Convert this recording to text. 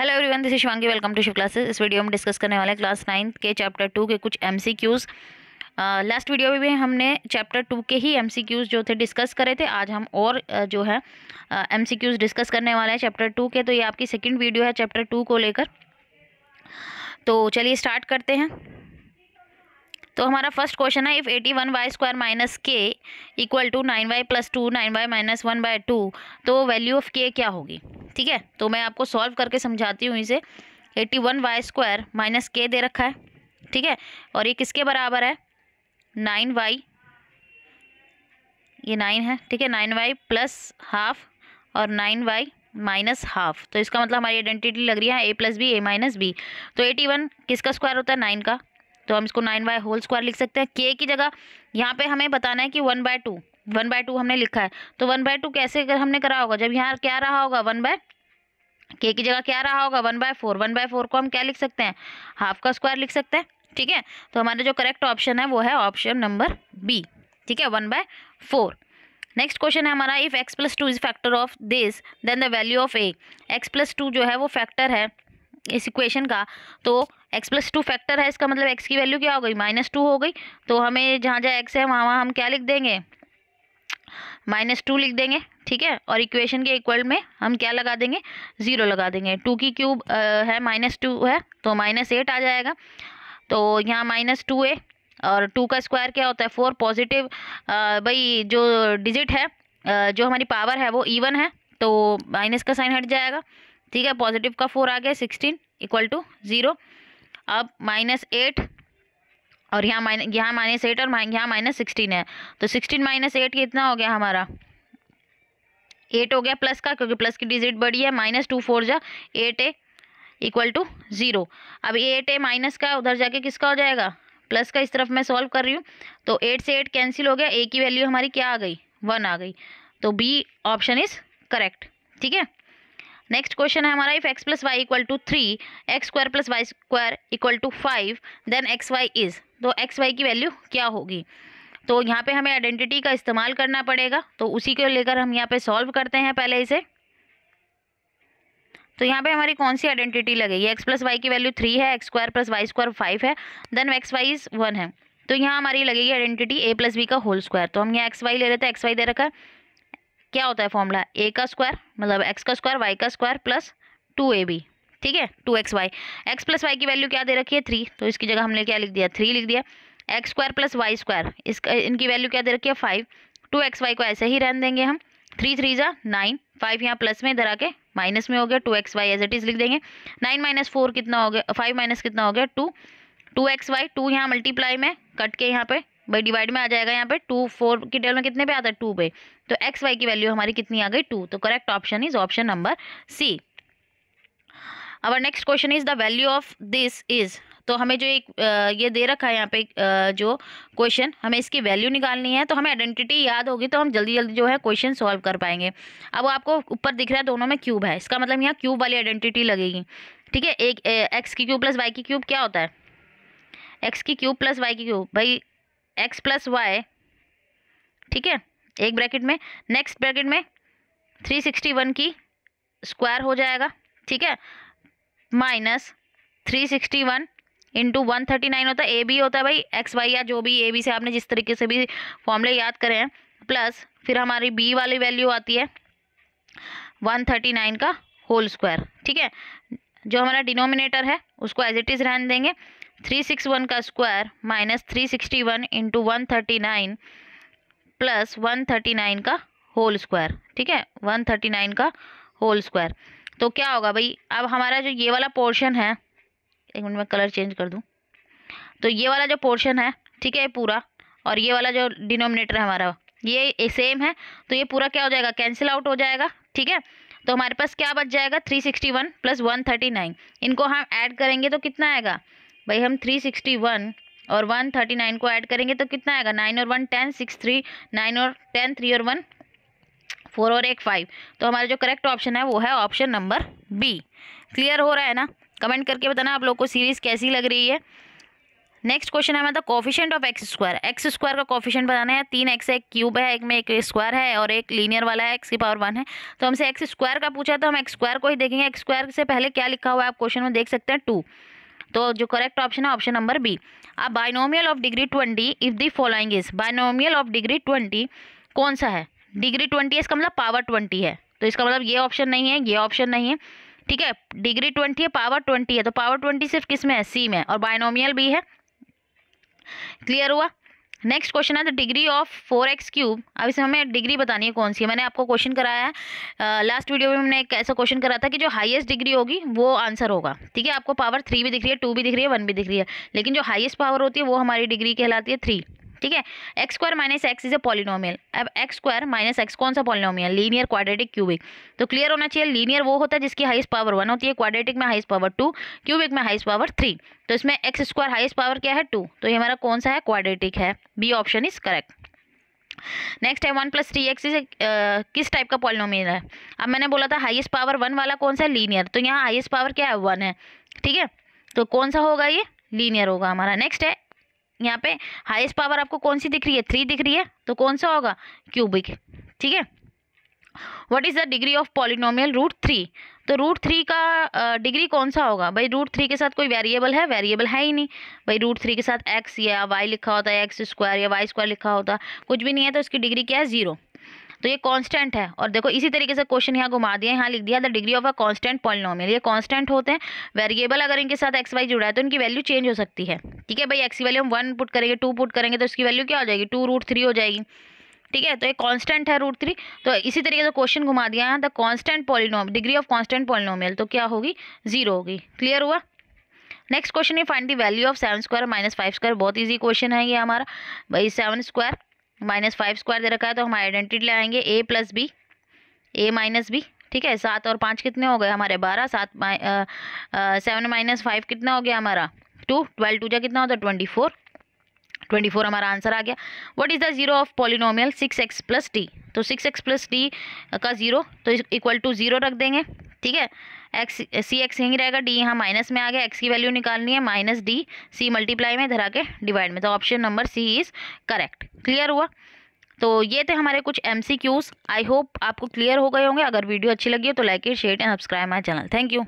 hello everyone this Shivangi welcome to Shiv classes इस video में discuss करने वाले हैं क्लास नाइन्थ के चैप्टर टू के कुछ M C Qs last video में भी हमने चैप्टर टू के ही एम सी क्यूज़ जो थे डिस्कस करे थे आज हम और uh, जो है एम सी क्यूज़ डिस्कस करने वाले हैं चैप्टर टू के तो ये आपकी सेकेंड वीडियो है चैप्टर टू को लेकर तो चलिए स्टार्ट करते हैं तो हमारा फर्स्ट क्वेश्चन है if eighty one Y square minus K equal to nine Y plus two nine Y minus one by two तो वैल्यू ऑफ के क्या होगी ठीक है तो मैं आपको सॉल्व करके समझाती हूँ इसे eighty one Y square minus K दे रखा है ठीक है और ये किसके बराबर है नाइन वाई ये नाइन है ठीक है नाइन वाई प्लस हाफ और नाइन वाई माइनस हाफ तो इसका मतलब हमारी आइडेंटिटी लग रही है A plus B A minus B तो एटी वन किसका स्क्वायर होता है नाइन का तो हम इसको नाइन बाय होल स्क्वायर लिख सकते हैं के की जगह यहाँ पे हमें बताना है कि one by two one by two हमने लिखा है तो वन बाय टू कैसे कर, हमने करा होगा जब यहाँ क्या रहा होगा वन बाय के की जगह क्या रहा होगा one by four one by four को हम क्या लिख सकते हैं हाफ का स्क्वायर लिख सकते हैं ठीक है तो हमारा जो करेक्ट ऑप्शन है वो है ऑप्शन नंबर बी ठीक है one by four next question है हमारा if X plus two is factor of this then the value of A X plus two जो है वो फैक्टर है इस इक्वेशन का तो एक्स प्लस टू फैक्टर है इसका मतलब एक्स की वैल्यू क्या हो गई माइनस टू हो गई तो हमें जहाँ जहाँ एक्स है वहाँ वहाँ हम क्या लिख देंगे माइनस टू लिख देंगे ठीक है और इक्वेशन के इक्वल में हम क्या लगा देंगे ज़ीरो लगा देंगे टू की क्यूब है माइनस टू है तो माइनस एट आ जाएगा तो यहाँ माइनस टू ए और टू का स्क्वायर क्या होता है फोर पॉजिटिव भाई जो डिजिट है जो हमारी पावर है वो इवन है तो माइनस का साइन हट जाएगा ठीक है पॉजिटिव का फोर आ गया सिक्सटीन इक्वल टू ज़ीरो अब माइनस एट और यहाँ माइनस यहाँ माइनस एट और यहाँ माइनस सिक्सटीन है तो सिक्सटीन माइनस एट कितना हो गया हमारा एट हो गया प्लस का क्योंकि प्लस की डिजिट बड़ी है माइनस टू फोर जा eight A equal to zero अब एट ए माइनस का उधर जाके किसका हो जाएगा प्लस का इस तरफ मैं सॉल्व कर रही हूँ तो एट से एट कैंसिल हो गया ए की वैल्यू हमारी क्या आ गई वन आ गई तो बी ऑप्शन इज़ करेक्ट ठीक है नेक्स्ट क्वेश्चन है हमारा if X plus Y equal to three X square plus Y square equal to five then X Y is तो एक्स वाई की वैल्यू क्या होगी तो यहाँ पे हमें आइडेंटिटी का इस्तेमाल करना पड़ेगा तो उसी को लेकर हम यहाँ पे सॉल्व करते हैं पहले इसे तो यहाँ पे हमारी कौन सी आइडेंटिटी लगेगी एक्स प्लस वाई की वैल्यू थ्री है X square plus Y square five है then X Y is one है तो यहाँ हमारी लगेगी आइडेंटिटी ए प्लस बी का होल स्क्वायर तो हम यहाँ एक्स वाई ले रहे थे एक्स वाई दे रखा है क्या होता है फॉर्मूला ए का स्क्वायर मतलब एक्स का स्क्वायर वाई का square plus two A B ठीक है two X Y X plus Y की वैल्यू क्या दे रखी है थ्री तो इसकी जगह हमने क्या लिख दिया थ्री लिख दिया X square plus Y square इसका इनकी वैल्यू क्या दे रखी है फाइव टू एक्स वाई को ऐसे ही रहने देंगे हम थ्री थ्री ज़ा नाइन फाइव यहाँ प्लस में इधर आके माइनस में हो गया two X Y as it is लिख देंगे नाइन माइनस फोर कितना हो गया फाइव माइनस कितना हो गया two two X Y two यहाँ मल्टीप्लाई में कट के यहाँ पे भाई डिवाइड में आ जाएगा यहाँ पे टू फोर की टेबल में कितने पे आता है टू पे तो एक्स वाई की वैल्यू हमारी कितनी आ गई टू तो correct option is option number C अब next question is the value of this is तो हमें जो एक ये दे रखा है यहाँ पे जो क्वेश्चन हमें इसकी वैल्यू निकालनी है तो हमें आइडेंटिटी याद होगी तो हम जल्दी जल्दी जो है क्वेश्चन सॉल्व कर पाएंगे अब आपको ऊपर दिख रहा है दोनों में क्यूब है इसका मतलब यहाँ क्यूब वाली आइडेंटिटी लगेगी ठीक है एक एक्स की क्यूब प्लस वाई की क्यूब क्या होता है एक्स की क्यूब प्लस वाई की क्यूब भाई एक्स प्लस वाई ठीक है एक ब्रैकेट में नेक्स्ट ब्रैकेट में थ्री सिक्सटी वन की स्क्वायर हो जाएगा ठीक है minus three sixty one into one thirty nine होता है ए बी होता है भाई एक्स वाई या जो भी ए बी से आपने जिस तरीके से भी फॉर्मूले याद करे हैं प्लस फिर हमारी बी वाली वैल्यू आती है वन थर्टी नाइन का होल स्क्वायर ठीक है जो हमारा डिनोमिनेटर है उसको एज इट इज़ रहने देंगे थ्री सिक्स वन का square minus three sixty one into one thirty nine plus one thirty nine का होल स्क्वायर ठीक है वन थर्टी नाइन का होल स्क्वायर तो क्या होगा भाई अब हमारा जो ये वाला पोर्शन है एक मिनट में कलर चेंज कर दूँ तो ये वाला जो पोर्शन है ठीक है पूरा और ये वाला जो डिनोमिनेटर है हमारा ये सेम है तो ये पूरा क्या हो जाएगा कैंसिल आउट हो जाएगा ठीक है तो हमारे पास क्या बच जाएगा 361 sixty one plus one thirty nine इनको हम ऐड करेंगे तो कितना आएगा भाई हम 361 और 139 को ऐड करेंगे तो कितना आएगा नाइन और one ten six three nine और टेन थ्री और वन फोर और एक फाइव तो हमारा जो करेक्ट ऑप्शन है वो है ऑप्शन नंबर बी क्लियर हो रहा है ना कमेंट करके बताना आप लोग को सीरीज़ कैसी लग रही है नेक्स्ट क्वेश्चन है मतलब coefficient of X square X square का कॉफिशेंट बताना है तीन एक्स एक क्यूब है एक में एक स्क्वायर है और एक लीनियर वाला है एक्स की पावर वन है तो हमसे एक्स स्क्वायर का पूछा है तो हम एक्स स्क्वायर को ही देखेंगे एक्स स्क्वायर से पहले क्या लिखा हुआ है आप क्वेश्चन में देख सकते हैं टू तो जो करेक्ट ऑप्शन है ऑप्शन नंबर बी अब binomial of degree twenty if the following is binomial of degree twenty कौन सा है डिग्री ट्वेंटी है इसका मतलब पावर ट्वेंटी है तो इसका मतलब ये ऑप्शन नहीं है ये ऑप्शन नहीं है ठीक है डिग्री ट्वेंटी है पावर ट्वेंटी है तो पावर ट्वेंटी सिर्फ किस में है सी में और बायनोमियल भी है क्लियर हुआ नेक्स्ट क्वेश्चन है the degree of four X cube अब इसमें हमें डिग्री बतानी है कौन सी है मैंने आपको क्वेश्चन कराया है लास्ट वीडियो में हमने एक ऐसा क्वेश्चन करा था कि जो हाईएस्ट डिग्री होगी वो आंसर होगा ठीक है आपको पावर थ्री भी दिख रही है टू भी दिख रही है वन भी दिख रही है लेकिन जो हाईएस्ट पावर होती है वो हमारी डिग्री कहलाती है थ्री ठीक है X square minus X is a polynomial अब एक्स स्क्वायर माइनस एक्स कौन सा पॉलिनोमियल लीनियर क्वाड्रेटिक क्यूबिक तो क्लियर होना चाहिए लीनियर वो होता है जिसकी हाइस्ट पावर वन होती है क्वाड्रेटिक में हाइस्ट पावर टू क्यूबिक में हाइस्ट पावर थ्री तो इसमें एक्स स्क्वायर हाइस्ट पावर क्या है टू तो ये हमारा कौन सा है क्वाड्रेटिक है B option is correct next है one plus three X is किस टाइप का पॉलिनोमियल है अब मैंने बोला था हाइस्ट पावर वन वाला कौन सा है लीनियर तो यहाँ हाइस्ट पावर क्या है वन है ठीक है तो कौन सा होगा ये लीनियर होगा हमारा नेक्स्ट है यहाँ पे हाईएस्ट पावर आपको कौन सी दिख रही है थ्री दिख रही है तो कौन सा होगा क्यूबिक ठीक है what is the degree of polynomial root three तो रूट थ्री का डिग्री कौन सा होगा भाई रूट थ्री के साथ कोई वेरिएबल है वेरिएबल है ही नहीं भाई रूट थ्री के साथ एक्स या वाई लिखा होता है एक्स स्क्वायर या वाई स्क्वायर लिखा होता कुछ भी नहीं है तो उसकी डिग्री क्या है ज़ीरो तो ये कांस्टेंट है और देखो इसी तरीके से क्वेश्चन यहाँ घुमा दिया यहाँ लिख दिया the degree of a constant polynomial ये कांस्टेंट होते हैं वेरिएबल अगर इनके साथ एक्स वाई जुड़ा है तो इनकी वैल्यू चेंज हो सकती है ठीक है भाई एक्स की वैल्यू हम वन पुट करेंगे टू पुट करेंगे तो इसकी वैल्यू क्या हो जाएगी टू रूट थ्री हो जाएगी ठीक है तो ये कांस्टेंट है रूट थ्री तो इसी तरीके से क्वेश्चन घुमा दिया है the constant polynomial degree of constant polynomial तो क्या होगी जीरो होगी क्लियर हुआ नेक्स्ट क्वेश्चन है find the value of seven square minus five square बहुत इजी क्वेश्चन है ये हमारा भाई seven square minus five square दे रखा है तो हम आइडेंटिटी ले आएंगे A plus B A minus B ठीक है सात और पाँच कितने हो गए हमारे बारह सात सेवन माइनस फाइव कितना हो गया हमारा टू ट्वेल्व टू जो कितना होता है ट्वेंटी फोर ट्वेंटी फोर हमारा आंसर आ गया what is the zero of polynomial six x plus t तो सिक्स एक्स प्लस टी का ज़ीरो तो इक्वल टू ज़ीरो रख देंगे ठीक है एक्स सी एक्स यहीं रहेगा डी यहाँ माइनस में आ गया एक्स की वैल्यू निकालनी है माइनस डी सी मल्टीप्लाई में धरा के डिवाइड में तो option number C is correct clear हुआ तो ये थे हमारे कुछ M C Qs I hope आपको क्लियर हो गए होंगे अगर वीडियो अच्छी लगी हो तो like share and subscribe my channel thank you